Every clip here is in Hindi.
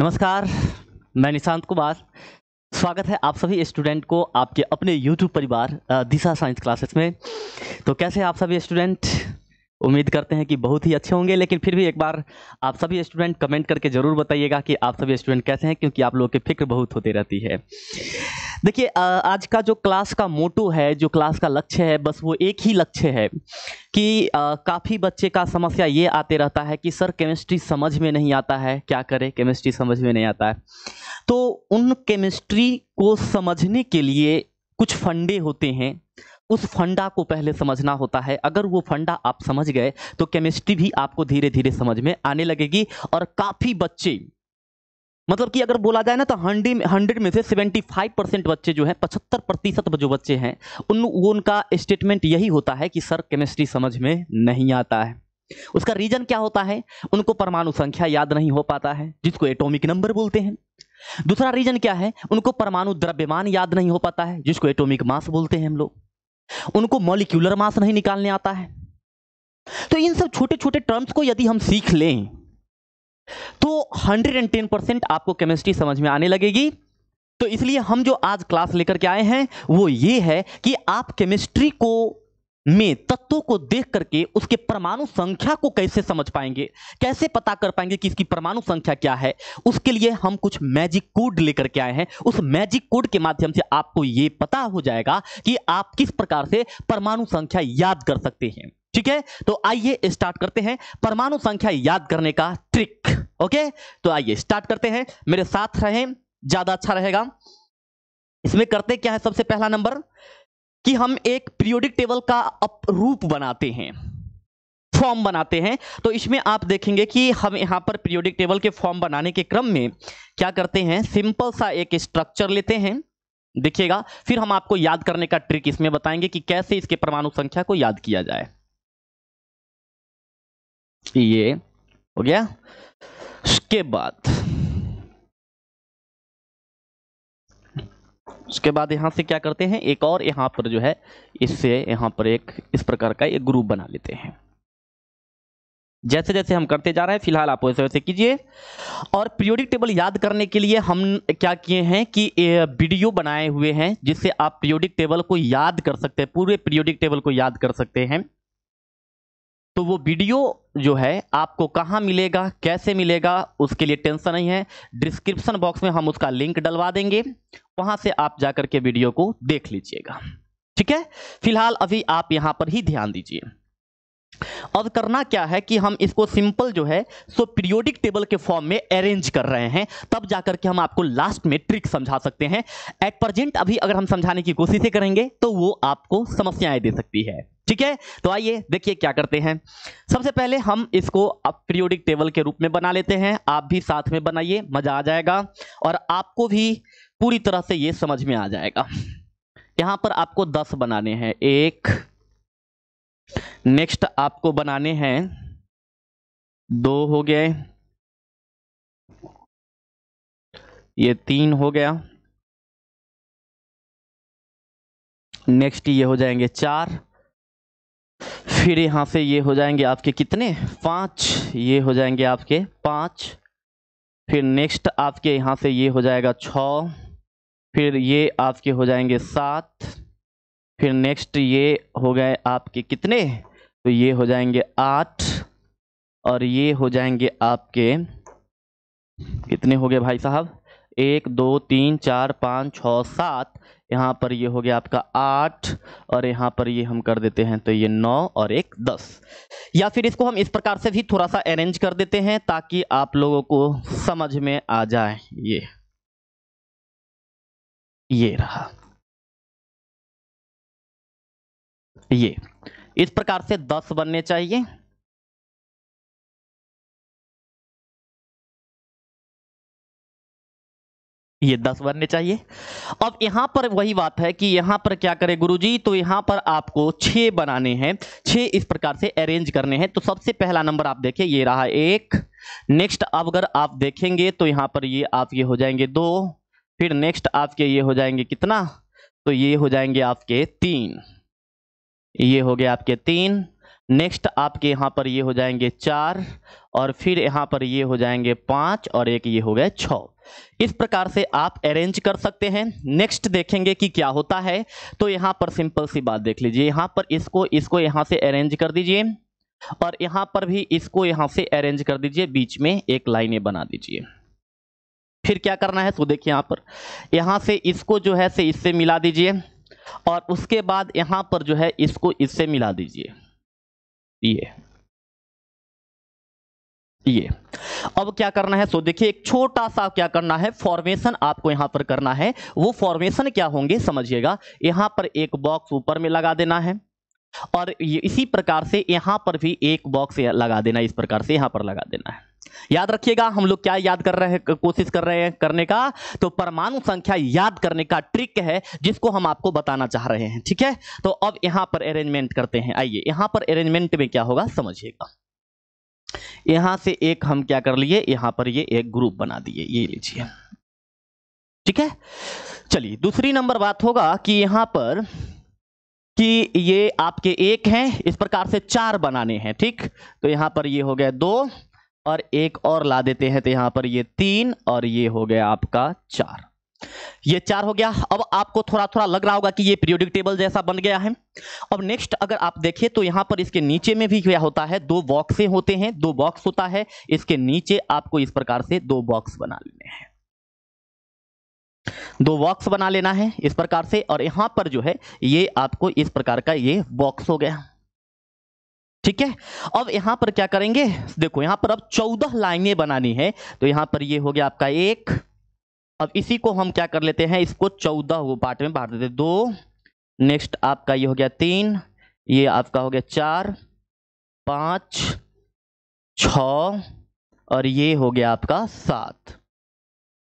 नमस्कार मैं निशांत कुमार स्वागत है आप सभी स्टूडेंट को आपके अपने यूट्यूब परिवार दिशा साइंस क्लासेस में तो कैसे आप सभी स्टूडेंट उम्मीद करते हैं कि बहुत ही अच्छे होंगे लेकिन फिर भी एक बार आप सभी स्टूडेंट कमेंट करके ज़रूर बताइएगा कि आप सभी स्टूडेंट कैसे हैं क्योंकि आप लोगों की फिक्र बहुत होती रहती है देखिए आज का जो क्लास का मोटो है जो क्लास का लक्ष्य है बस वो एक ही लक्ष्य है कि काफ़ी बच्चे का समस्या ये आते रहता है कि सर केमिस्ट्री समझ में नहीं आता है क्या करें केमिस्ट्री समझ में नहीं आता है तो उन केमिस्ट्री को समझने के लिए कुछ फंडे होते हैं उस फंडा को पहले समझना होता है अगर वो फंडा आप समझ गए तो केमिस्ट्री भी आपको धीरे धीरे समझ में आने लगेगी और काफ़ी बच्चे मतलब कि अगर बोला जाए ना तो हंडी हंड्रेड में से सेवेंटी फाइव परसेंट बच्चे जो हैं पचहत्तर प्रतिशत जो बच्चे हैं उन वो उनका स्टेटमेंट यही होता है कि सर केमिस्ट्री समझ में नहीं आता है उसका रीजन क्या होता है उनको परमाणु संख्या याद नहीं हो पाता है जिसको एटॉमिक नंबर बोलते हैं दूसरा रीजन क्या है उनको परमाणु द्रव्यमान याद नहीं हो पाता है जिसको एटोमिक मास बोलते हैं हम लोग उनको मॉलिक्यूलर मास नहीं निकालने आता है तो इन सब छोटे छोटे टर्म्स को यदि हम सीख लें तो 110 परसेंट आपको केमिस्ट्री समझ में आने लगेगी तो इसलिए हम जो आज क्लास लेकर के आए हैं वो ये है कि आप केमिस्ट्री को में तत्वों को देख करके उसके परमाणु संख्या को कैसे समझ पाएंगे कैसे पता कर पाएंगे कि इसकी परमाणु संख्या क्या है उसके लिए हम कुछ मैजिक कोड लेकर के आए हैं उस मैजिक कोड के माध्यम से आपको ये पता हो जाएगा कि आप किस प्रकार से परमाणु संख्या याद कर सकते हैं ठीक है तो आइए स्टार्ट करते हैं परमाणु संख्या याद करने का ट्रिक ओके तो आइए स्टार्ट करते हैं मेरे साथ रहें ज्यादा अच्छा रहेगा इसमें करते क्या है सबसे पहला नंबर कि हम एक पीरियोडिक टेबल का अपरूप बनाते हैं फॉर्म बनाते हैं तो इसमें आप देखेंगे कि हम यहां पर पीरियोडिक टेबल के फॉर्म बनाने के क्रम में क्या करते हैं सिंपल सा एक स्ट्रक्चर लेते हैं देखिएगा फिर हम आपको याद करने का ट्रिक इसमें बताएंगे कि कैसे इसके परमाणु संख्या को याद किया जाए ये हो गया उसके बाद उसके बाद यहां से क्या करते हैं एक और यहां पर जो है इससे यहां पर एक इस प्रकार का एक ग्रुप बना लेते हैं जैसे जैसे हम करते जा रहे हैं फिलहाल आप वैसे वैसे कीजिए और पीरियोडिक टेबल याद करने के लिए हम क्या किए हैं कि वीडियो बनाए हुए हैं जिससे आप पीरियोडिक टेबल को याद कर सकते हैं पूरे पीरियोडिक टेबल को याद कर सकते हैं तो वो वीडियो जो है आपको कहाँ मिलेगा कैसे मिलेगा उसके लिए टेंशन नहीं है डिस्क्रिप्शन बॉक्स में हम उसका लिंक डलवा देंगे वहां से आप जाकर के वीडियो को देख लीजिएगा ठीक है फिलहाल अभी आप यहाँ पर ही ध्यान दीजिए अब करना क्या है कि हम इसको सिंपल जो है सो पीरियोडिक टेबल के फॉर्म में अरेंज कर रहे हैं तब जाकर के हम आपको लास्ट में ट्रिक समझा सकते हैं एट प्रेजेंट अभी अगर हम समझाने की कोशिश करेंगे तो वो आपको समस्याएं दे सकती है ठीक है तो आइए देखिए क्या करते हैं सबसे पहले हम इसको अब पीरियोडिक टेबल के रूप में बना लेते हैं आप भी साथ में बनाइए मजा आ जाएगा और आपको भी पूरी तरह से ये समझ में आ जाएगा यहां पर आपको दस बनाने हैं एक नेक्स्ट आपको बनाने हैं दो हो गए ये तीन हो गया नेक्स्ट ये हो जाएंगे चार फिर यहाँ से ये हो जाएंगे आपके कितने पाँच ये हो जाएंगे आपके पाँच फिर नेक्स्ट आपके यहाँ से ये हो जाएगा छ फिर ये आपके हो जाएंगे सात फिर नेक्स्ट ये हो गए आपके कितने तो ये हो जाएंगे आठ और ये हो जाएंगे आपके कितने हो गए भाई साहब एक दो तीन चार पाँच छ सात यहाँ पर ये हो गया आपका आठ और यहाँ पर ये हम कर देते हैं तो ये नौ और एक दस या फिर इसको हम इस प्रकार से भी थोड़ा सा अरेंज कर देते हैं ताकि आप लोगों को समझ में आ जाए ये ये रहा ये इस प्रकार से दस बनने चाहिए ये दस बनने चाहिए अब यहां पर वही बात है कि यहां पर क्या करें गुरुजी तो यहां पर आपको छः बनाने हैं छः इस प्रकार से अरेंज करने हैं तो सबसे पहला नंबर आप देखें ये रहा एक नेक्स्ट अब अगर आप देखेंगे तो यहां पर ये आपके हो जाएंगे दो फिर नेक्स्ट आपके ये हो जाएंगे कितना तो ये हो जाएंगे आपके तीन ये हो गए आपके तीन नेक्स्ट आपके यहाँ पर ये हो जाएंगे चार और फिर यहाँ पर ये हो जाएंगे पाँच और एक ये हो गए छः इस प्रकार से आप अरेंज कर सकते हैं नेक्स्ट देखेंगे कि क्या होता है तो यहाँ पर सिंपल सी बात देख लीजिए यहाँ पर इसको इसको यहाँ से अरेंज कर दीजिए और यहाँ पर भी इसको यहाँ से अरेंज कर दीजिए बीच में एक लाइनें बना दीजिए फिर क्या करना है तो देखिए यहाँ पर यहाँ से इसको जो है से इससे मिला दीजिए और उसके बाद यहाँ पर जो है इसको इससे मिला दीजिए ये ये अब क्या करना है सो देखिए एक छोटा सा क्या करना है फॉर्मेशन आपको यहां पर करना है वो फॉर्मेशन क्या होंगे समझिएगा यहां पर एक बॉक्स ऊपर में लगा देना है और इसी प्रकार से यहां पर भी एक बॉक्स लगा देना इस प्रकार से यहां पर लगा देना है याद रखिएगा हम लोग क्या याद कर रहे हैं कोशिश कर रहे हैं करने का तो परमाणु संख्या याद करने का ट्रिक है जिसको हम आपको बताना चाह रहे हैं ठीक है तो अब यहां पर अरेंजमेंट करते हैं आइए यहां पर अरेंजमेंट में क्या होगा समझिएगा यहां से एक हम क्या कर लिए यहां पर ये एक ग्रुप बना दिए ये लीजिए ठीक है चलिए दूसरी नंबर बात होगा कि यहां पर कि ये आपके एक हैं इस प्रकार से चार बनाने हैं ठीक तो यहां पर ये हो गया दो और एक और ला देते हैं तो यहां पर ये तीन और ये हो गया आपका चार ये चार हो गया अब आपको थोड़ा थोड़ा लग रहा होगा कि ये पीरियोडिक टेबल जैसा बन गया है अब नेक्स्ट अगर आप देखें तो यहाँ पर इसके नीचे में भी क्या होता है दो बॉक्से होते हैं दो बॉक्स होता है इसके नीचे आपको इस प्रकार से दो बॉक्स बना लेने हैं दो बॉक्स बना लेना है इस प्रकार से और यहां पर जो है ये आपको इस प्रकार का ये बॉक्स हो गया ठीक है अब यहां पर क्या करेंगे देखो यहां पर अब चौदह लाइनें बनानी है तो यहां पर ये हो गया आपका एक अब इसी को हम क्या कर लेते हैं इसको चौदह पार्ट में बांट देते दो नेक्स्ट आपका ये हो गया तीन ये आपका हो गया चार पाँच छ और ये हो गया आपका सात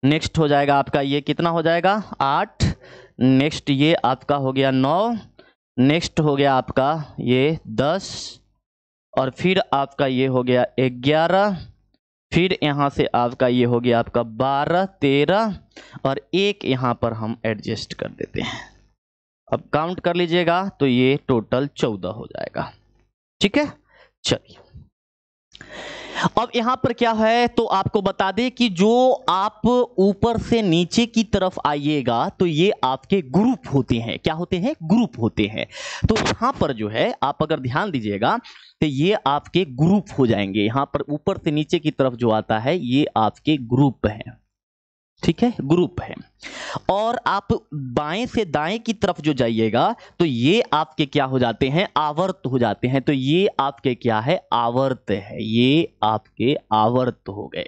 नेक्स्ट हो जाएगा आपका ये कितना हो जाएगा आठ नेक्स्ट ये आपका हो गया नौ नेक्स्ट हो गया आपका ये दस और फिर आपका ये हो गया ग्यारह फिर यहाँ से आपका ये हो गया आपका बारह तेरह और एक यहाँ पर हम एडजस्ट कर देते हैं अब काउंट कर लीजिएगा तो ये टोटल चौदह हो जाएगा ठीक है चलिए अब यहां पर क्या है तो आपको बता दें कि जो आप ऊपर से नीचे की तरफ आइएगा तो ये आपके ग्रुप होते हैं क्या होते हैं ग्रुप होते हैं तो यहां पर जो है आप अगर ध्यान दीजिएगा तो ये आपके ग्रुप हो जाएंगे यहां पर ऊपर से नीचे की तरफ जो आता है ये आपके ग्रुप हैं ठीक है ग्रुप है और आप बाएं से दाएं की तरफ जो जाइएगा तो ये आपके क्या हो जाते हैं आवर्त हो जाते हैं तो ये आपके क्या है आवर्त है ये आपके आवर्त हो गए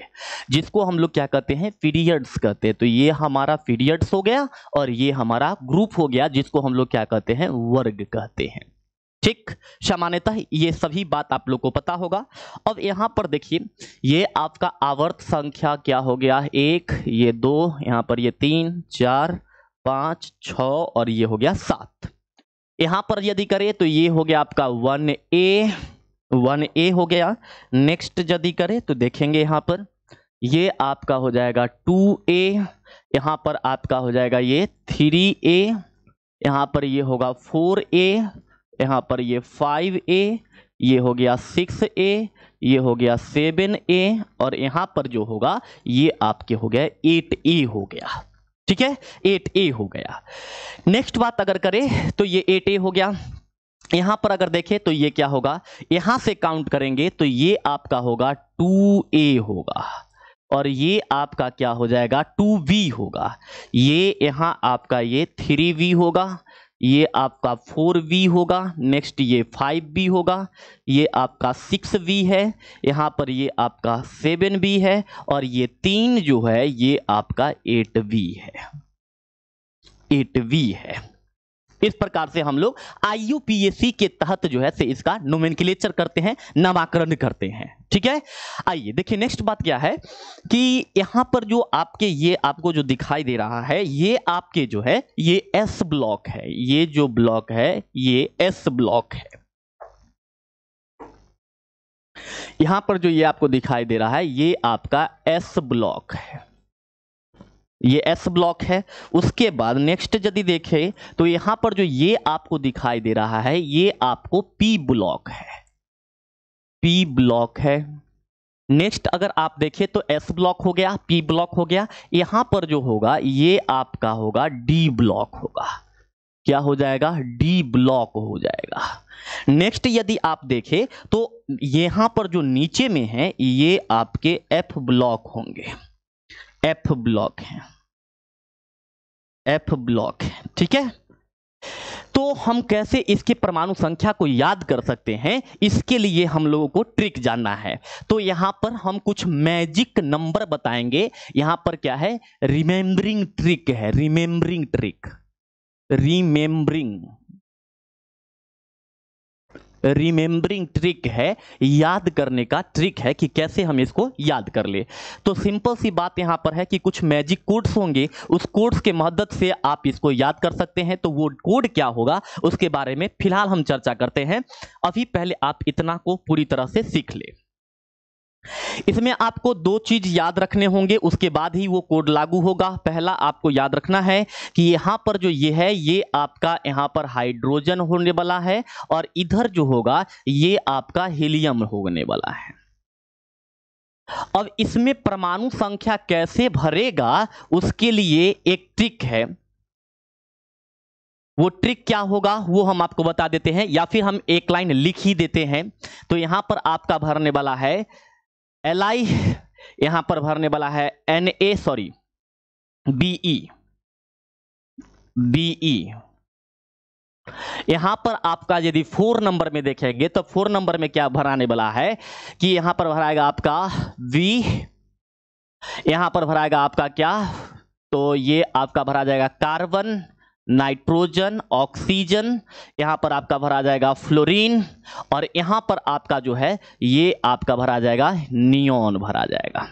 जिसको हम लोग क्या कहते हैं पीरियड्स कहते हैं तो ये हमारा पीरियड्स हो गया और ये हमारा ग्रुप हो गया जिसको हम लोग क्या कहते हैं वर्ग कहते हैं ठीक सामान्यतः ये सभी बात आप लोग को पता होगा अब यहाँ पर देखिए ये आपका आवर्त संख्या क्या हो गया एक ये दो यहाँ पर ये तीन चार पाँच छ और ये हो गया सात यहाँ पर यदि करें तो ये हो गया आपका वन ए वन ए हो गया नेक्स्ट यदि करें तो देखेंगे यहाँ पर ये आपका हो जाएगा टू ए यहाँ पर आपका हो जाएगा ये थ्री ए यहाँ पर ये होगा फोर ए यहाँ पर ये फाइव ए ये हो गया सिक्स ए ये हो गया सेवन ए और यहाँ पर जो होगा ये आपके हो गया एट ए e हो गया ठीक है एट ए हो गया नेक्स्ट बात अगर करें तो ये एट ए हो गया यहां पर अगर देखें तो ये क्या होगा यहां से काउंट करेंगे तो ये आपका होगा टू ए होगा और ये आपका क्या हो जाएगा टू वी होगा ये यहां आपका ये थ्री वी होगा ये आपका फोर वी होगा नेक्स्ट ये फाइव वी होगा ये आपका सिक्स वी है यहाँ पर ये आपका सेवन वी है और ये तीन जो है ये आपका eight we eight V we है इस प्रकार से हम लोग आई के तहत जो है से इसका नोमेनक्लेचर करते हैं नामाकरण करते हैं ठीक है आइए देखिए नेक्स्ट बात क्या है कि यहां पर जो आपके ये आपको जो दिखाई दे रहा है ये आपके जो है ये एस ब्लॉक है ये जो ब्लॉक है ये एस ब्लॉक है यहां पर जो ये आपको दिखाई दे रहा है ये आपका एस ब्लॉक है ये एस ब्लॉक है उसके बाद नेक्स्ट यदि देखें तो यहाँ पर जो ये आपको दिखाई दे रहा है ये आपको पी ब्लॉक है पी ब्लॉक है नेक्स्ट अगर आप देखें तो एस ब्लॉक हो गया पी ब्लॉक हो गया यहाँ पर जो होगा ये आपका होगा डी ब्लॉक होगा क्या हो जाएगा डी ब्लॉक हो जाएगा नेक्स्ट यदि आप देखें तो यहाँ पर जो नीचे में है ये आपके एफ ब्लॉक होंगे एफ ब्लॉक है एफ ब्लॉक है ठीक है तो हम कैसे इसके परमाणु संख्या को याद कर सकते हैं इसके लिए हम लोगों को ट्रिक जानना है तो यहां पर हम कुछ मैजिक नंबर बताएंगे यहां पर क्या है रिमेंबरिंग ट्रिक है remembering trick remembering remembering trick है याद करने का ट्रिक है कि कैसे हम इसको याद कर ले तो सिंपल सी बात यहाँ पर है कि कुछ मैजिक कोड्स होंगे उस कोड्स के मदद से आप इसको याद कर सकते हैं तो वो कोड क्या होगा उसके बारे में फिलहाल हम चर्चा करते हैं अभी पहले आप इतना को पूरी तरह से सीख लें इसमें आपको दो चीज याद रखने होंगे उसके बाद ही वो कोड लागू होगा पहला आपको याद रखना है कि यहां पर जो ये है ये आपका यहां पर हाइड्रोजन होने वाला है और इधर जो होगा ये आपका हीलियम होने वाला है अब इसमें परमाणु संख्या कैसे भरेगा उसके लिए एक ट्रिक है वो ट्रिक क्या होगा वो हम आपको बता देते हैं या फिर हम एक लाइन लिख ही देते हैं तो यहां पर आपका भरने वाला है एल आई यहां पर भरने वाला है N A sorry BE BE यहां पर आपका यदि फोर नंबर में देखेंगे तो फोर नंबर में क्या भराने वाला है कि यहां पर भराएगा आपका वी यहां पर भराएगा आपका क्या तो ये आपका भरा जाएगा कार्बन नाइट्रोजन ऑक्सीजन यहां पर आपका भरा जाएगा फ्लोरीन और यहां पर आपका जो है ये आपका भरा जाएगा नियोन भरा जाएगा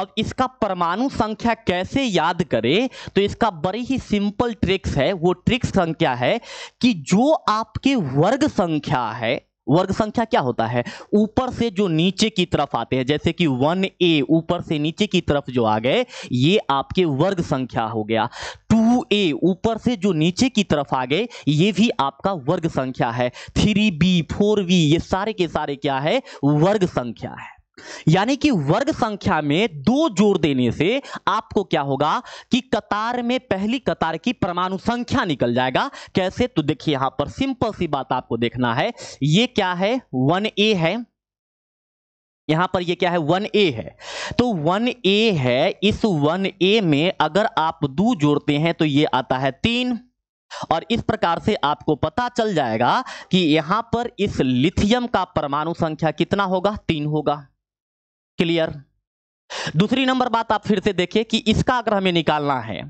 अब इसका परमाणु संख्या कैसे याद करें तो इसका बड़ी ही सिंपल ट्रिक्स है वो ट्रिक्स संख्या है कि जो आपके वर्ग संख्या है वर्ग संख्या क्या होता है ऊपर से जो नीचे की तरफ आते हैं जैसे कि वन ए ऊपर से नीचे की तरफ जो आ गए ये आपके वर्ग संख्या हो गया टू ए ऊपर से जो नीचे की तरफ आ गए ये भी आपका वर्ग संख्या है थ्री बी फोर बी ये सारे के सारे क्या है वर्ग संख्या है यानी कि वर्ग संख्या में दो जोड़ देने से आपको क्या होगा कि कतार में पहली कतार की परमाणु संख्या निकल जाएगा कैसे तो देखिए यहां पर सिंपल सी बात आपको देखना है ये क्या है वन ए है यहां पर ये क्या है वन ए है तो वन ए है इस वन ए में अगर आप दो जोड़ते हैं तो ये आता है तीन और इस प्रकार से आपको पता चल जाएगा कि यहां पर इस लिथियम का परमाणु संख्या कितना होगा तीन होगा क्लियर दूसरी नंबर बात आप फिर से देखिए कि इसका अगर हमें निकालना है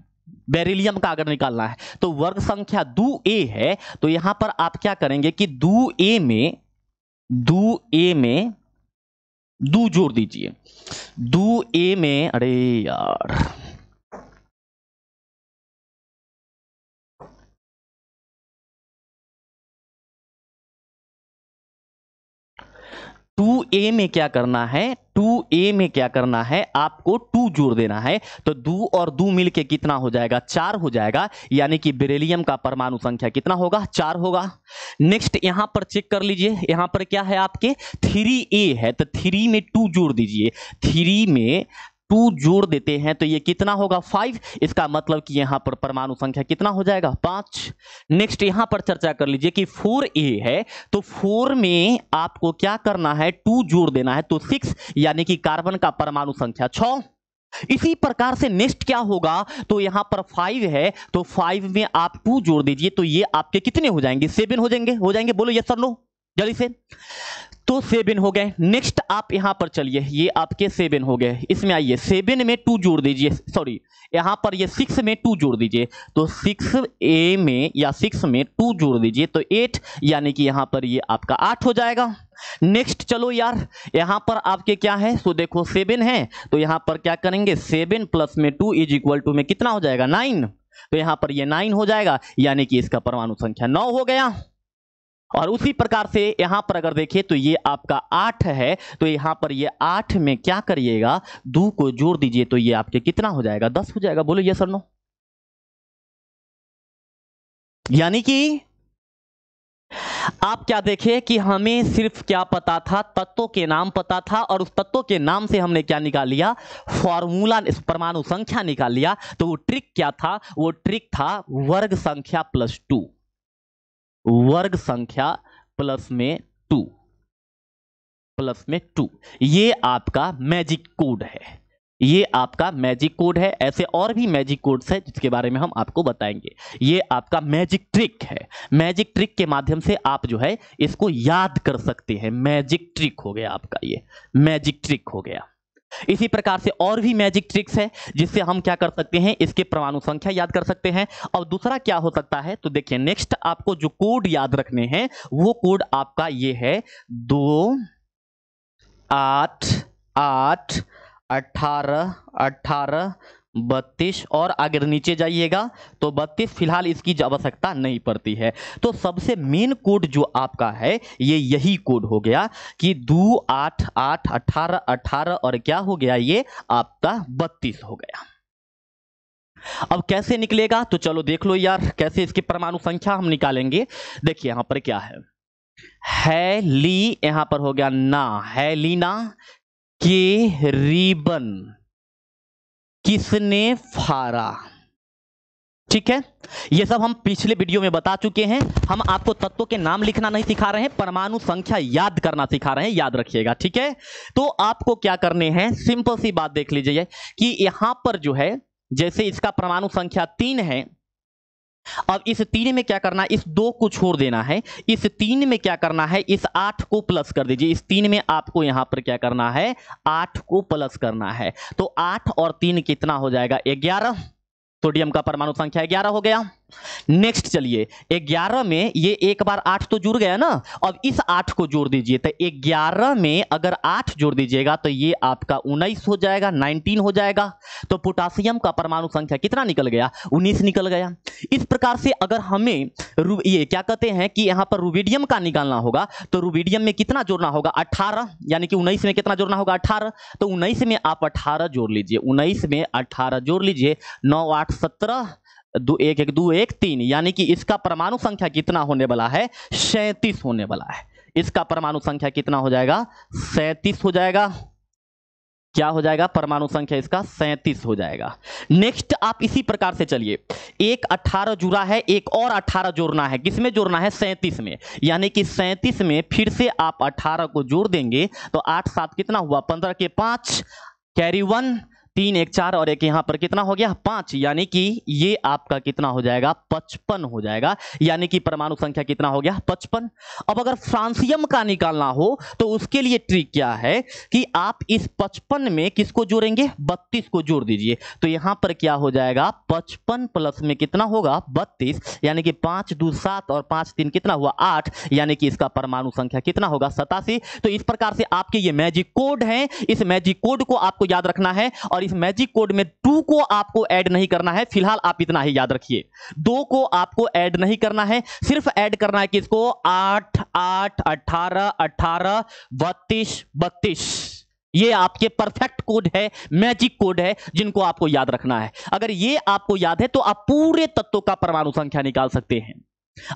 बेरिलियम का अगर निकालना है तो वर्ग संख्या दू ए है तो यहां पर आप क्या करेंगे कि दू ए में दू ए में दू जोड़ दीजिए दू ए में अरे यार टू ए में क्या करना है टू ए में क्या करना है आपको टू जोड़ देना है तो दू और दू मिलके कितना हो जाएगा चार हो जाएगा यानी कि बेरेलियम का परमाणु संख्या कितना होगा चार होगा नेक्स्ट यहां पर चेक कर लीजिए यहां पर क्या है आपके थ्री ए है तो थ्री में टू जोड़ दीजिए थ्री में टू जोड़ देते हैं तो ये कितना होगा फाइव इसका मतलब कि यहाँ पर परमाणु संख्या कितना हो जाएगा पांच नेक्स्ट यहां पर चर्चा कर लीजिए कि फोर ए है तो फोर में आपको क्या करना है टू जोड़ देना है तो सिक्स यानी कि कार्बन का परमाणु संख्या छ इसी प्रकार से नेक्स्ट क्या होगा तो यहां पर फाइव है तो फाइव में आप टू जोड़ दीजिए तो ये आपके कितने हो जाएंगे सेवन हो जाएंगे हो जाएंगे बोलो यस सर लो जल्दी से तो सेबिन हो गए नेक्स्ट आप यहां पर चलिए ये आपके सेबिन हो गए इसमें आइए सेबिन में टू जोड़ दीजिए सॉरी यहां पर ये सिक्स में टू जोड़ दीजिए तो सिक्स ए में या सिक्स में टू जोड़ दीजिए तो एट यानी कि यहां पर ये आपका आठ हो जाएगा नेक्स्ट चलो यार यहां पर आपके क्या है सो तो देखो सेवन है तो यहां पर क्या करेंगे सेवन प्लस में टू इज इक्वल टू में कितना हो जाएगा नाइन तो यहां पर ये नाइन हो जाएगा यानी कि इसका परमाणु संख्या नौ हो गया और उसी प्रकार से यहां पर अगर देखें तो ये आपका आठ है तो यहां पर ये आठ में क्या करिएगा दो को जोड़ दीजिए तो ये आपके कितना हो जाएगा दस हो जाएगा बोलो ये सर नो यानी कि आप क्या देखे कि हमें सिर्फ क्या पता था तत्वों के नाम पता था और उस तत्वों के नाम से हमने क्या निकाल लिया फॉर्मूला परमाणु संख्या निकाल लिया तो वो ट्रिक क्या था वो ट्रिक था वर्ग संख्या प्लस टू वर्ग संख्या प्लस में टू प्लस में टू ये आपका मैजिक कोड है ये आपका मैजिक कोड है ऐसे और भी मैजिक कोड्स है जिसके बारे में हम आपको बताएंगे ये आपका मैजिक ट्रिक है मैजिक ट्रिक के माध्यम से आप जो है इसको याद कर सकते हैं मैजिक ट्रिक हो गया आपका ये मैजिक ट्रिक हो गया इसी प्रकार से और भी मैजिक ट्रिक्स है जिससे हम क्या कर सकते हैं इसके परमाणु संख्या याद कर सकते हैं और दूसरा क्या हो सकता है तो देखिए नेक्स्ट आपको जो कोड याद रखने हैं वो कोड आपका ये है दो आठ आठ अठारह अठारह बत्तीस और अगर नीचे जाइएगा तो बत्तीस फिलहाल इसकी आवश्यकता नहीं पड़ती है तो सबसे मेन कोड जो आपका है ये यही कोड हो गया कि दो आठ आठ अठारह अठारह और क्या हो गया ये आपका बत्तीस हो गया अब कैसे निकलेगा तो चलो देख लो यार कैसे इसकी परमाणु संख्या हम निकालेंगे देखिए यहां पर क्या है है ली यहां पर हो गया ना है लीना के रिबन किसने फारा ठीक है ये सब हम पिछले वीडियो में बता चुके हैं हम आपको तत्वों के नाम लिखना नहीं सिखा रहे हैं परमाणु संख्या याद करना सिखा रहे हैं याद रखिएगा ठीक है तो आपको क्या करने हैं सिंपल सी बात देख लीजिए कि यहां पर जो है जैसे इसका परमाणु संख्या तीन है अब इस तीन में क्या करना है इस दो को छोड़ देना है इस तीन में क्या करना है इस आठ को प्लस कर दीजिए इस तीन में आपको यहां पर क्या करना है आठ को प्लस करना है तो आठ और तीन कितना हो जाएगा ग्यारह सोडियम का परमाणु संख्या ग्यारह हो गया नेक्स्ट चलिए ग्यारह में ये एक बार आठ तो जुड़ गया ना अब इस आठ को जोड़ दीजिए तो ग्यारह में अगर आठ जोड़ दीजिएगा तो ये आपका उन्नीस हो जाएगा नाइनटीन हो जाएगा तो पोटासियम का परमाणु संख्या कितना निकल गया उन्नीस निकल गया इस प्रकार से अगर हमें ये क्या कहते हैं कि यहाँ पर रूबीडियम का निकालना होगा तो रूबीडियम में कितना जोड़ना होगा अठारह यानी कि उन्नीस में कितना जोड़ना होगा अठारह तो उन्नीस में आप अठारह जोड़ लीजिए उन्नीस में अठारह जोड़ लीजिए नौ आठ सत्रह दो एक एक दो एक तीन यानी कि इसका परमाणु संख्या कितना होने वाला है सैंतीस होने वाला है इसका परमाणु संख्या कितना हो जाएगा सैंतीस हो जाएगा क्या हो जाएगा परमाणु संख्या इसका सैंतीस हो जाएगा नेक्स्ट आप इसी प्रकार से चलिए एक अठारह जुड़ा है एक और अठारह जोड़ना है किसमें जोड़ना है सैंतीस में यानी कि सैंतीस में फिर से आप अठारह को जोड़ देंगे तो आठ सात कितना हुआ पंद्रह के पांच कैरी वन तीन एक चार और एक यहां पर कितना हो गया पांच यानी कि ये आपका कितना हो जाएगा पचपन हो जाएगा यानी कि परमाणु संख्या कितना हो गया पचपन अब अगर फ्रांसियम का निकालना हो तो उसके लिए ट्रिक क्या है कि आप इस पचपन में किसको जोड़ेंगे बत्तीस को जोड़ दीजिए तो यहां पर क्या हो जाएगा पचपन प्लस में कितना होगा बत्तीस यानी कि पांच दो सात और पांच तीन कितना हुआ आठ यानी कि इसका परमाणु संख्या कितना होगा सतासी तो इस प्रकार से आपके ये मैजिक कोड है इस मैजिक कोड को आपको याद रखना है और इस मैजिक कोड में टू को आपको ऐड नहीं करना है फिलहाल आप इतना ही याद रखिए दो को आपको ऐड नहीं करना है सिर्फ ऐड करना है किसको आठ आठ अठारह अठारह बत्तीस बत्तीस ये आपके परफेक्ट कोड है मैजिक कोड है जिनको आपको याद रखना है अगर ये आपको याद है तो आप पूरे तत्वों का परमाणु संख्या निकाल सकते हैं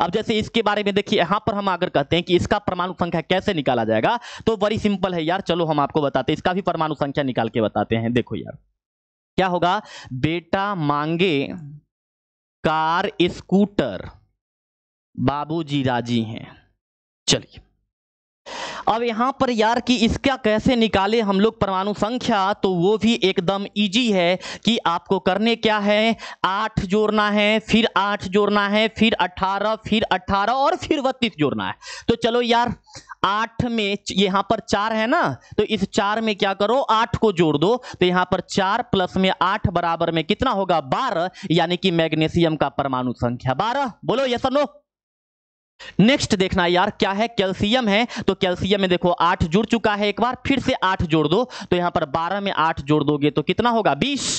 अब जैसे इसके बारे में देखिए यहां पर हम अगर कहते हैं कि इसका परमाणु संख्या कैसे निकाला जाएगा तो बड़ी सिंपल है यार चलो हम आपको बताते हैं इसका भी परमाणु संख्या निकाल के बताते हैं देखो यार क्या होगा बेटा मांगे कार स्कूटर बाबूजी राजी हैं चलिए अब यहाँ पर यार कि इसका कैसे निकाले हम लोग परमाणु संख्या तो वो भी एकदम इजी है कि आपको करने क्या है आठ जोड़ना है फिर आठ जोड़ना है फिर अट्ठारह फिर अट्ठारह और फिर बत्तीस जोड़ना है तो चलो यार आठ में यहाँ पर चार है ना तो इस चार में क्या करो आठ को जोड़ दो तो यहाँ पर चार प्लस में आठ बराबर में कितना होगा बारह यानी कि मैग्नेशियम का परमाणु संख्या बारह बोलो यसनो नो नेक्स्ट देखना यार क्या है कैल्शियम है तो कैल्शियम में देखो आठ जुड़ चुका है एक बार फिर से आठ जोड़ दो तो यहां पर बारह में आठ जोड़ दोगे तो कितना होगा बीस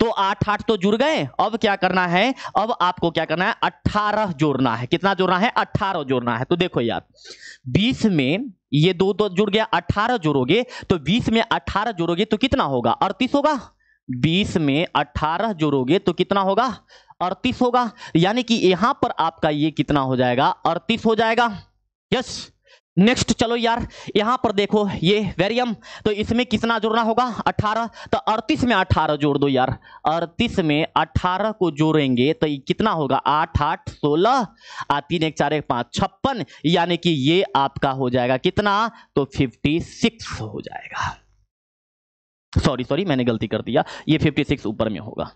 तो आठ आठ तो जुड़ गए अब क्या करना है अब आपको क्या करना है अट्ठारह जोड़ना है कितना जोड़ना है अट्ठारह जोड़ना है तो देखो यार बीस में ये दो दो जुड़ गया अट्ठारह जोड़ोगे तो बीस में अट्ठारह जोड़ोगे तो कितना होगा अड़तीस होगा बीस में अट्ठारह जोड़ोगे तो कितना होगा अड़तीस होगा यानी कि यहां पर आपका ये कितना हो जाएगा अड़तीस हो जाएगा यस नेक्स्ट चलो यार यहां पर देखो ये वेरियम तो इसमें कितना जोड़ना होगा 18 तो 38 में 18 जोड़ दो यार 38 में 18 को जोड़ेंगे तो कितना होगा आठ आठ सोलह आ तीन एक चार एक पाँच छप्पन यानी कि ये आपका हो जाएगा कितना तो 56 हो जाएगा सॉरी सॉरी मैंने गलती कर दिया ये 56 ऊपर में होगा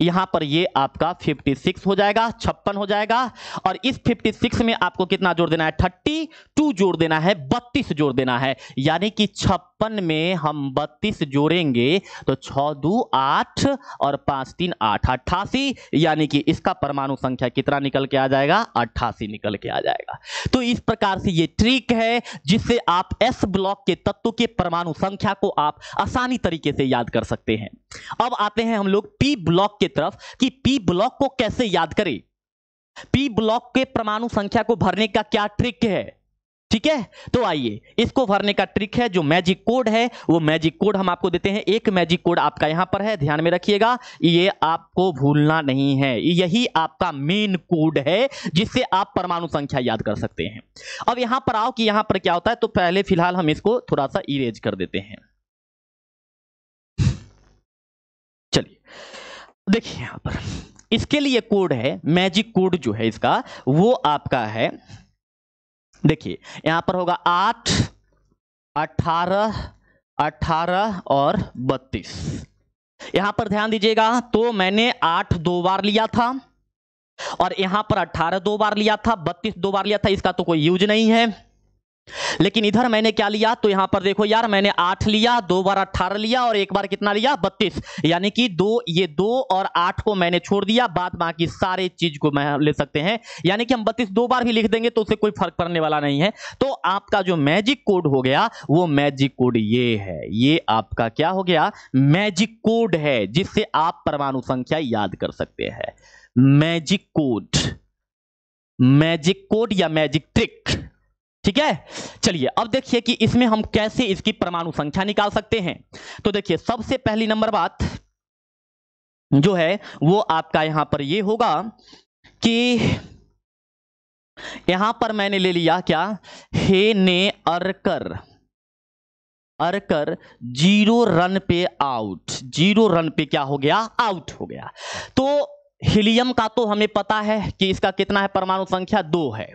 यहां पर ये आपका 56 हो जाएगा छप्पन हो जाएगा और इस 56 में आपको कितना जोड़ देना है 32 जोड़ देना है 32 जोड़ देना है यानी कि छप्पन छप्पन में हम बत्तीस जोड़ेंगे तो छ दू आठ और पांच तीन आठ अट्ठासी यानी कि इसका परमाणु संख्या कितना निकल के आ जाएगा अट्ठासी निकल के आ जाएगा तो इस प्रकार से ये ट्रिक है जिससे आप एस ब्लॉक के तत्व के परमाणु संख्या को आप आसानी तरीके से याद कर सकते हैं अब आते हैं हम लोग पी ब्लॉक के तरफ कि पी ब्लॉक को कैसे याद करें पी ब्लॉक के परमाणु संख्या को भरने का क्या ट्रिक है ठीक है तो आइए इसको भरने का ट्रिक है जो मैजिक कोड है वो मैजिक कोड हम आपको देते हैं एक मैजिक कोड आपका यहां पर है ध्यान में रखिएगा ये आपको भूलना नहीं है यही आपका मेन कोड है जिससे आप परमाणु संख्या याद कर सकते हैं अब यहां पर आओ कि यहां पर क्या होता है तो पहले फिलहाल हम इसको थोड़ा सा इरेज कर देते हैं चलिए देखिए यहां पर इसके लिए कोड है मैजिक कोड जो है इसका वो आपका है देखिए यहां पर होगा आठ अठारह अठारह और बत्तीस यहां पर ध्यान दीजिएगा तो मैंने आठ दो बार लिया था और यहां पर अठारह दो बार लिया था बत्तीस दो बार लिया था इसका तो कोई यूज नहीं है लेकिन इधर मैंने क्या लिया तो यहां पर देखो यार मैंने आठ लिया दो बार अट्ठारह लिया और एक बार कितना लिया बत्तीस यानी कि दो ये दो और आठ को मैंने छोड़ दिया बाद बाकी सारे चीज को मैं ले सकते हैं यानी कि हम बत्तीस दो बार भी लिख देंगे तो उसे कोई फर्क पड़ने वाला नहीं है तो आपका जो मैजिक कोड हो गया वो मैजिक कोड ये है ये आपका क्या हो गया मैजिक कोड है जिससे आप परमाणु संख्या याद कर सकते हैं मैजिक कोड मैजिक कोड या मैजिक ट्रिक ठीक है चलिए अब देखिए कि इसमें हम कैसे इसकी परमाणु संख्या निकाल सकते हैं तो देखिए सबसे पहली नंबर बात जो है वो आपका यहां पर ये होगा कि यहां पर मैंने ले लिया क्या हे ने अरकर अरकर जीरो रन पे आउट जीरो रन पे क्या हो गया आउट हो गया तो हीलियम का तो हमें पता है कि इसका कितना है परमाणु संख्या दो है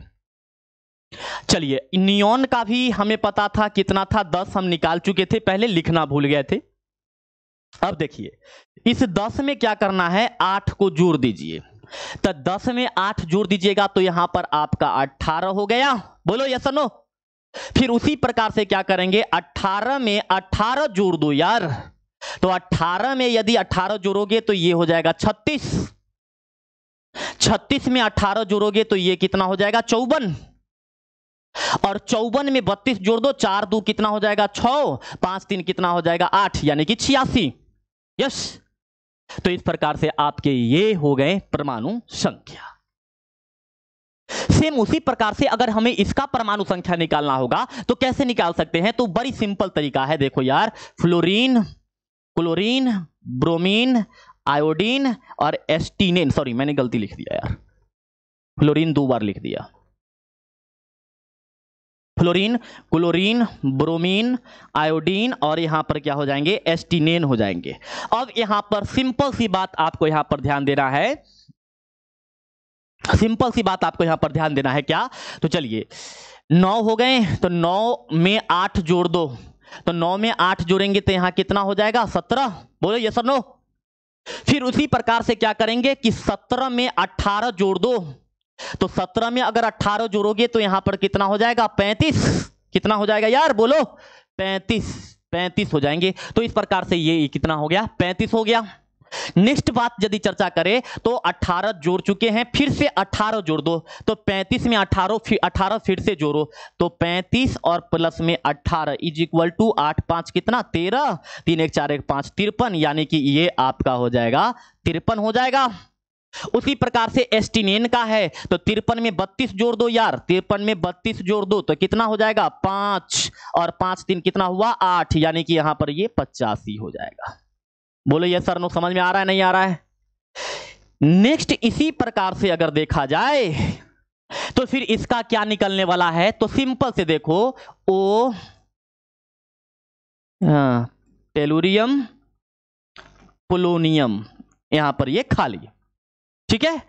चलिए नियॉन का भी हमें पता था कितना था दस हम निकाल चुके थे पहले लिखना भूल गए थे अब देखिए इस दस में क्या करना है आठ को जोड़ दीजिए तो दस में आठ जोड़ दीजिएगा तो यहां पर आपका अठारह हो गया बोलो यसनो फिर उसी प्रकार से क्या करेंगे अठारह में अठारह जोड़ दो यार तो अठारह में यदि अठारह जोड़ोगे तो ये हो जाएगा छत्तीस छत्तीस में अठारह जोड़ोगे तो ये कितना हो जाएगा चौवन और चौवन में बत्तीस जोड़ दो चार दो कितना हो जाएगा छ पांच तीन कितना हो जाएगा आठ यानी कि छियासी यस तो इस प्रकार से आपके ये हो गए परमाणु संख्या सेम उसी प्रकार से अगर हमें इसका परमाणु संख्या निकालना होगा तो कैसे निकाल सकते हैं तो बड़ी सिंपल तरीका है देखो यार फ्लोरीन क्लोरीन ब्रोमीन आयोडीन और एस्टीनेन सॉरी मैंने गलती लिख दिया यार फ्लोरीन दो बार लिख दिया फ्लोरीन क्लोरीन ब्रोमीन आयोडीन और यहाँ पर क्या हो जाएंगे एस्टिनेन हो जाएंगे अब यहाँ पर सिंपल सी बात आपको यहाँ पर ध्यान देना है सिंपल सी बात आपको यहाँ पर ध्यान देना है क्या तो चलिए नौ हो गए तो नौ में आठ जोड़ दो तो नौ में आठ जोड़ेंगे तो यहाँ कितना हो जाएगा सत्रह बोलो ये सर नो फिर उसी प्रकार से क्या करेंगे कि सत्रह में अट्ठारह जोड़ दो तो सत्रह में अगर अट्ठारह जोड़ोगे तो यहां पर कितना हो जाएगा पैंतीस कितना हो जाएगा यार बोलो पैंतीस पैंतीस हो जाएंगे तो इस प्रकार से ये कितना हो गया पैंतीस हो गया नेक्स्ट बात यदि चर्चा करें तो 18 जोड़ चुके हैं फिर से 18 जोड़ दो तो 35 में 18 फिर 18 फिर से जोड़ो तो 35 और प्लस में 18 इज इक्वल टू आठ पाँच कितना 13 तीन एक चार एक पाँच तिरपन यानी कि ये आपका हो जाएगा तिरपन हो जाएगा उसी प्रकार से एस्टिनेन का है तो तिरपन में बत्तीस जोड़ दो यार तिरपन में बत्तीस जोड़ दो तो कितना हो जाएगा पांच और पांच तीन कितना हुआ आठ यानी कि यहां पर ये पचासी हो जाएगा बोले ये सर नो समझ में आ रहा है नहीं आ रहा है नेक्स्ट इसी प्रकार से अगर देखा जाए तो फिर इसका क्या निकलने वाला है तो सिंपल से देखो ओ हाँ, टेलुरियम पोलोनियम यहां पर ये खाली ठीक है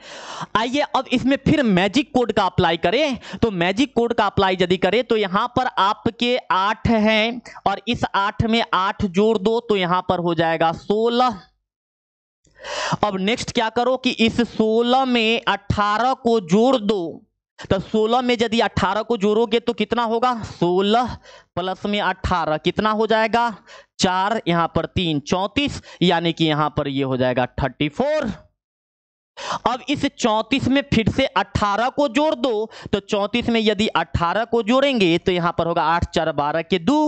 आइए अब इसमें फिर मैजिक कोड का अप्लाई करें तो मैजिक कोड का अप्लाई यदि करें तो यहां पर आपके आठ हैं और इस आठ में आठ जोड़ दो तो यहां पर हो जाएगा सोलह अब नेक्स्ट क्या करो कि इस सोलह में अठारह को जोड़ दो तो सोलह में यदि अठारह को जोड़ोगे तो कितना होगा सोलह प्लस में अठारह कितना हो जाएगा चार यहां पर तीन चौंतीस यानी कि यहां पर ये यह हो जाएगा थर्टी फोर अब इस चौंतीस में फिर से अठारह को जोड़ दो तो चौंतीस में यदि अठारह को जोड़ेंगे तो यहां पर होगा आठ चार बारह के दो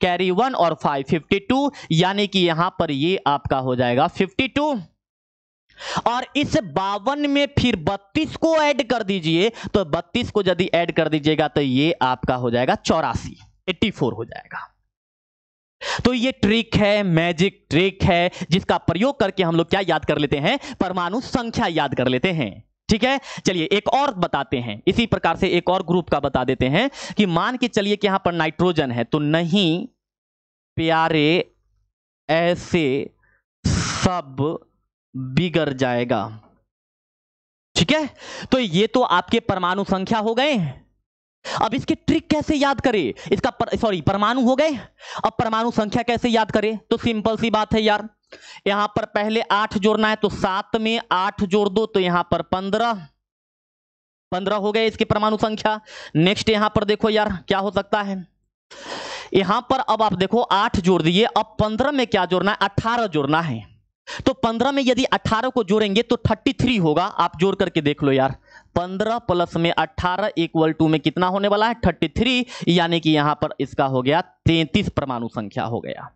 कैरी वन और फाइव फिफ्टी टू यानी कि यहां पर ये आपका हो जाएगा फिफ्टी टू और इस बावन में फिर बत्तीस को ऐड कर दीजिए तो बत्तीस को यदि ऐड कर दीजिएगा तो ये आपका हो जाएगा चौरासी एट्टी फोर हो जाएगा तो ये ट्रिक है मैजिक ट्रिक है जिसका प्रयोग करके हम लोग क्या याद कर लेते हैं परमाणु संख्या याद कर लेते हैं ठीक है चलिए एक और बताते हैं इसी प्रकार से एक और ग्रुप का बता देते हैं कि मान के चलिए कि यहां पर नाइट्रोजन है तो नहीं प्यारे ऐसे सब बिगड़ जाएगा ठीक है तो ये तो आपके परमाणु संख्या हो गए अब इसके ट्रिक कैसे याद करें इसका पर, सॉरी परमाणु हो गए अब परमाणु संख्या कैसे याद करें तो सिंपल सी बात है यार यहां पर पहले आठ जोड़ना है तो सात में आठ जोड़ दो तो यहां पर पंद्रह पंद्रह हो गए इसकी परमाणु संख्या नेक्स्ट यहां पर देखो यार क्या हो सकता है यहां पर अब आप देखो आठ जोड़ दिए अब पंद्रह में क्या जोड़ना है अठारह जोड़ना है तो पंद्रह में यदि अठारह को जोड़ेंगे तो थर्टी थ्री होगा आप जोड़ करके देख लो यार पंद्रह प्लस में अठारह इक्वल टू में कितना होने वाला है थर्टी थ्री यानी कि यहां पर इसका हो गया तैतीस परमाणु संख्या हो गया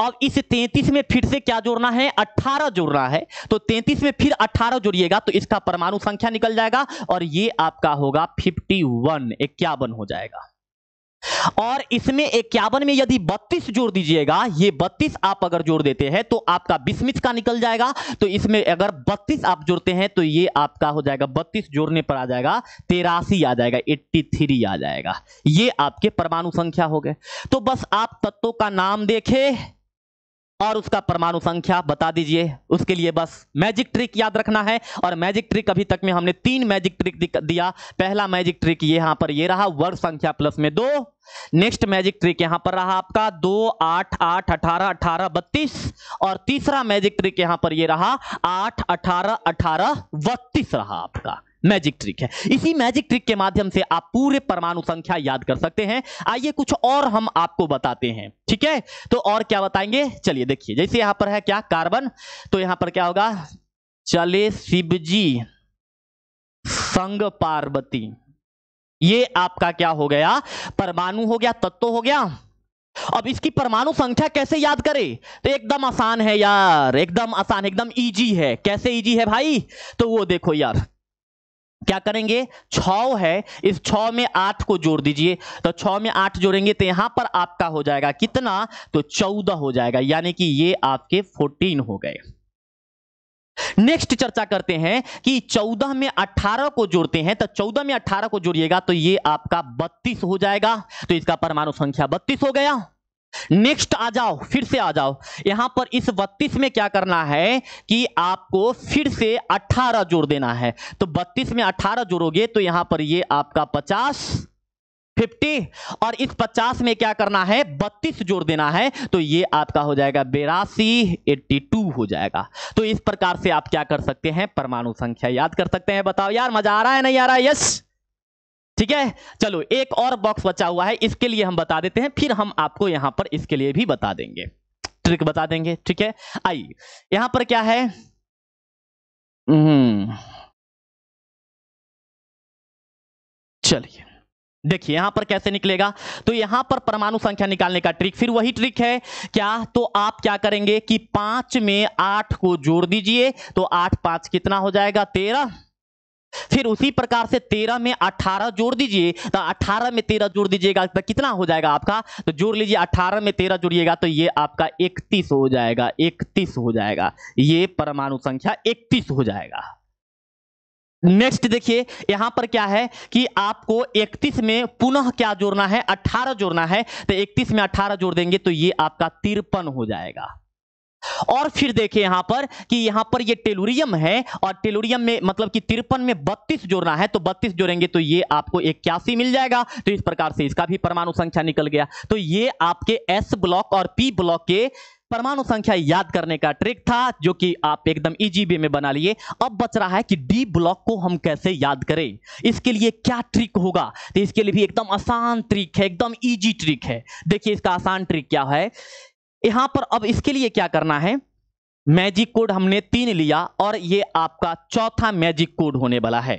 अब इस 33 में फिर से क्या जोड़ना है 18 जोड़ना है तो 33 में फिर 18 जोड़िएगा तो इसका परमाणु संख्या निकल जाएगा और ये आपका होगा 51 इक्यावन हो जाएगा और इसमें इक्यावन में यदि 32 जोड़ दीजिएगा ये 32 आप अगर जोड़ देते हैं तो आपका बिस्मिस का निकल जाएगा तो इसमें अगर 32 आप जोड़ते हैं तो ये आपका हो जाएगा 32 जोड़ने पर आ जाएगा तेरासी आ जाएगा 83 आ जाएगा ये आपके परमाणु संख्या हो गए तो बस आप तत्वों का नाम देखें और उसका परमाणु संख्या बता दीजिए उसके लिए बस मैजिक ट्रिक याद रखना है और मैजिक ट्रिक अभी तक में हमने तीन मैजिक ट्रिक दिया पहला मैजिक ट्रिक ये यहां पर ये रहा वर्ग संख्या प्लस में दो नेक्स्ट मैजिक ट्रिक यहां पर रहा आपका दो आठ आठ अठारह अठारह बत्तीस और तीसरा मैजिक ट्रिक यहां पर ये रहा आठ अठारह अठारह बत्तीस रहा आपका मैजिक ट्रिक है इसी मैजिक ट्रिक के माध्यम से आप पूरे परमाणु संख्या याद कर सकते हैं आइए कुछ और हम आपको बताते हैं ठीक है तो और क्या बताएंगे चलिए देखिए जैसे यहां पर है क्या कार्बन तो यहां पर क्या होगा चले शिवजी संग पार्वती ये आपका क्या हो गया परमाणु हो गया तत्व हो गया अब इसकी परमाणु संख्या कैसे याद करें तो एकदम आसान है यार एकदम आसान एकदम इजी है कैसे इजी है भाई तो वो देखो यार क्या करेंगे छ है इस छ में आठ को जोड़ दीजिए तो छ में आठ जोड़ेंगे तो यहां पर आपका हो जाएगा कितना तो चौदह हो जाएगा यानी कि ये आपके फोर्टीन हो गए नेक्स्ट चर्चा करते हैं कि चौदह में अठारह को जोड़ते हैं तो चौदह में अठारह को जोड़िएगा तो ये आपका बत्तीस हो जाएगा तो इसका परमाणु संख्या बत्तीस हो गया नेक्स्ट आ जाओ फिर से आ जाओ यहां पर इस बत्तीस में क्या करना है कि आपको फिर से 18 जोड़ देना है तो बत्तीस में 18 जोड़ोगे तो यहां पर ये आपका 50 50 और इस 50 में क्या करना है 32 जोड़ देना है तो ये आपका हो जाएगा बेरासी 82 हो जाएगा तो इस प्रकार से आप क्या कर सकते हैं परमाणु संख्या याद कर सकते हैं बताओ यार मजा आ रहा है नहीं आ रहा है यस ठीक है चलो एक और बॉक्स बचा हुआ है इसके लिए हम बता देते हैं फिर हम आपको यहां पर इसके लिए भी बता देंगे ट्रिक बता देंगे ठीक है आइए यहां पर क्या है हम्म। चलिए देखिए यहां पर कैसे निकलेगा तो यहां पर परमाणु संख्या निकालने का ट्रिक फिर वही ट्रिक है क्या तो आप क्या करेंगे कि पांच में आठ को जोड़ दीजिए तो आठ पांच कितना हो जाएगा तेरह फिर उसी प्रकार से तेरह में अठारह जोड़ दीजिए तो अठारह में तेरह जोड़ दीजिएगा तो कितना हो जाएगा आपका तो जोड़ लीजिए अठारह में तेरह जोड़िएगा तो ये आपका इकतीस हो जाएगा इकतीस हो जाएगा ये परमाणु संख्या इकतीस हो जाएगा नेक्स्ट देखिए यहां पर क्या है कि आपको 31 में पुनः क्या जोड़ना है 18 जोड़ना है तो 31 में 18 जोड़ देंगे तो ये आपका तिरपन हो जाएगा और फिर देखें यहां पर कि यहां पर ये टेलुरियम है और टेलुरियम में मतलब कि तिरपन में बत्तीस जोड़ना है तो बत्तीस जोड़ेंगे तो ये आपको इक्यासी मिल जाएगा तो इस प्रकार से इसका भी परमाणु संख्या निकल गया तो ये आपके एस ब्लॉक और पी ब्लॉक के परमाणु संख्या याद करने का ट्रिक था जो कि आप एकदम इजी वे में बना लिए अब बच रहा है कि डी ब्लॉक को हम कैसे याद करें इसके लिए क्या ट्रिक होगा तो इसके लिए भी एकदम आसान ट्रिक है एकदम इजी ट्रिक है देखिए इसका आसान ट्रिक क्या है यहां पर अब इसके लिए क्या करना है मैजिक कोड हमने तीन लिया और ये आपका चौथा मैजिक कोड होने वाला है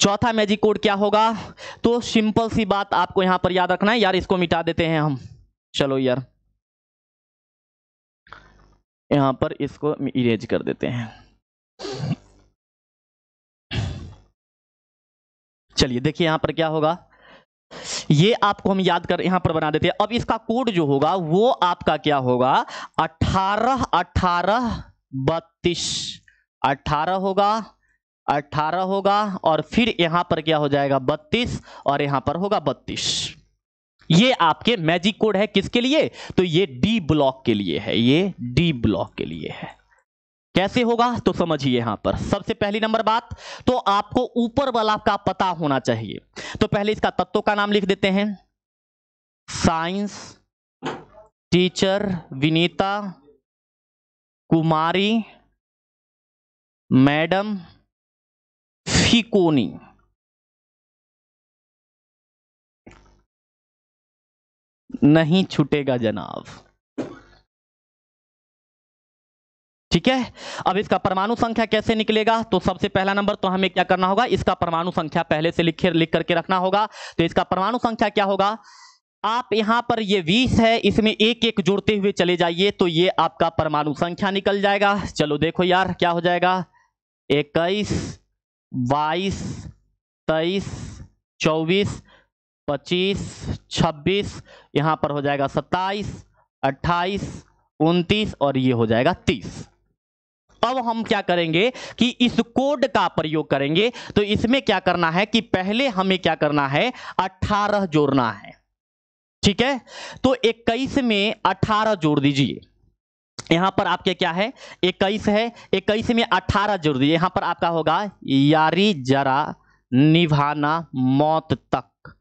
चौथा मैजिक कोड क्या होगा तो सिंपल सी बात आपको यहां पर याद रखना है यार इसको मिटा देते हैं हम चलो यार यहां पर इसको इरेज कर देते हैं चलिए देखिए यहां पर क्या होगा ये आपको हम याद कर यहां पर बना देते हैं अब इसका कोड जो होगा वो आपका क्या होगा अठारह अठारह बत्तीस अठारह होगा अठारह होगा और फिर यहां पर क्या हो जाएगा बत्तीस और यहां पर होगा बत्तीस ये आपके मैजिक कोड है किसके लिए तो ये डी ब्लॉक के लिए है ये डी ब्लॉक के लिए है कैसे होगा तो समझिए यहां पर सबसे पहली नंबर बात तो आपको ऊपर वाला का पता होना चाहिए तो पहले इसका तत्व का नाम लिख देते हैं science teacher Vinita Kumari madam फिकोनी नहीं छूटेगा जनाब ठीक है अब इसका परमाणु संख्या कैसे निकलेगा तो सबसे पहला नंबर तो हमें क्या करना होगा इसका परमाणु संख्या पहले से लिख लिख करके रखना होगा तो इसका परमाणु संख्या क्या होगा आप यहां पर ये 20 है इसमें एक एक जोड़ते हुए चले जाइए तो ये आपका परमाणु संख्या निकल जाएगा चलो देखो यार क्या हो जाएगा इक्कीस बाईस तेईस चौबीस पच्चीस छब्बीस यहां पर हो जाएगा सत्ताईस अट्ठाईस उनतीस और ये हो जाएगा तीस अब हम क्या करेंगे कि इस कोड का प्रयोग करेंगे तो इसमें क्या करना है कि पहले हमें क्या करना है 18 जोड़ना है ठीक है तो 21 में 18 जोड़ दीजिए यहां पर आपके क्या है 21 है 21 में 18 जोड़ दीजिए यहां पर आपका होगा यारी जरा निभाना मौत तक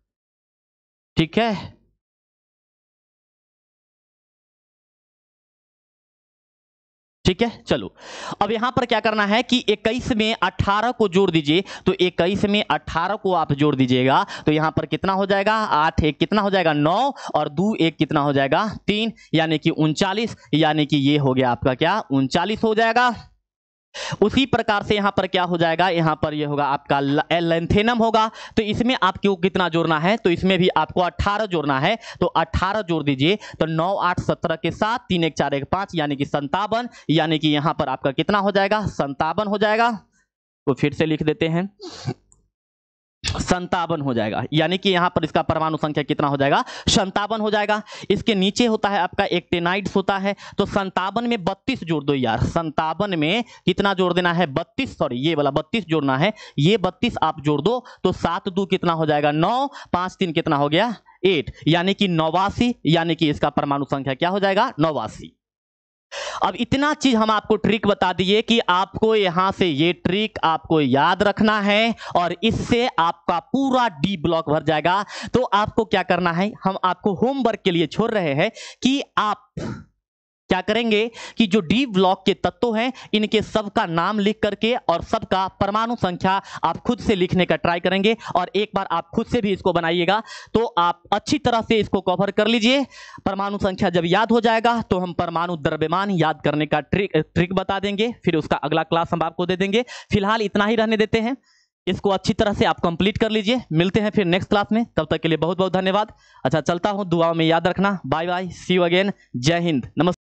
ठीक है ठीक है चलो अब यहां पर क्या करना है कि 21 में 18 को जोड़ दीजिए तो 21 में 18 को आप जोड़ दीजिएगा तो यहां पर कितना हो जाएगा आठ एक कितना हो जाएगा नौ और दो एक कितना हो जाएगा तीन यानी कि उनचालीस यानी कि ये हो गया आपका क्या उनचालीस हो जाएगा उसी प्रकार से यहां पर क्या हो जाएगा यहां पर ये यह होगा आपका लेंथेनम होगा तो इसमें आपको कितना जोड़ना है तो इसमें भी आपको 18 जोड़ना है तो 18 जोड़ दीजिए तो 9 8 17 के साथ तीन एक चार एक पांच यानी कि संतावन यानी कि यहां पर आपका कितना हो जाएगा संतावन हो जाएगा तो फिर से लिख देते हैं संतावन हो जाएगा यानी कि यहाँ पर इसका परमाणु संख्या कितना हो जाएगा संतावन हो जाएगा इसके नीचे होता है आपका एक्टेनाइड्स होता है तो संतावन में बत्तीस जोड़ दो यार संतावन में कितना जोड़ देना है बत्तीस सॉरी ये वाला बत्तीस जोड़ना है ये बत्तीस आप जोड़ दो तो सात दो कितना हो जाएगा नौ पांच तीन कितना हो गया एट यानी कि नवासी यानी कि इसका परमाणु संख्या क्या हो जाएगा नवासी अब इतना चीज हम आपको ट्रिक बता दिए कि आपको यहां से ये ट्रिक आपको याद रखना है और इससे आपका पूरा डी ब्लॉक भर जाएगा तो आपको क्या करना है हम आपको होमवर्क के लिए छोड़ रहे हैं कि आप क्या करेंगे कि जो डी ब्लॉक के तत्व हैं इनके सबका नाम लिख करके और सबका परमाणु संख्या आप खुद से लिखने का ट्राई करेंगे और एक बार आप खुद से भी इसको बनाइएगा तो आप अच्छी तरह से इसको कवर कर लीजिए परमाणु संख्या जब याद हो जाएगा तो हम परमाणु द्रव्यमान याद करने का ट्रिक ट्रिक बता देंगे फिर उसका अगला क्लास हम आपको दे देंगे फिलहाल इतना ही रहने देते हैं इसको अच्छी तरह से आप कंप्लीट कर लीजिए मिलते हैं फिर नेक्स्ट क्लास में तब तक के लिए बहुत बहुत धन्यवाद अच्छा चलता हूँ दुआओं में याद रखना bye bye see you again जय हिंद नमस्ते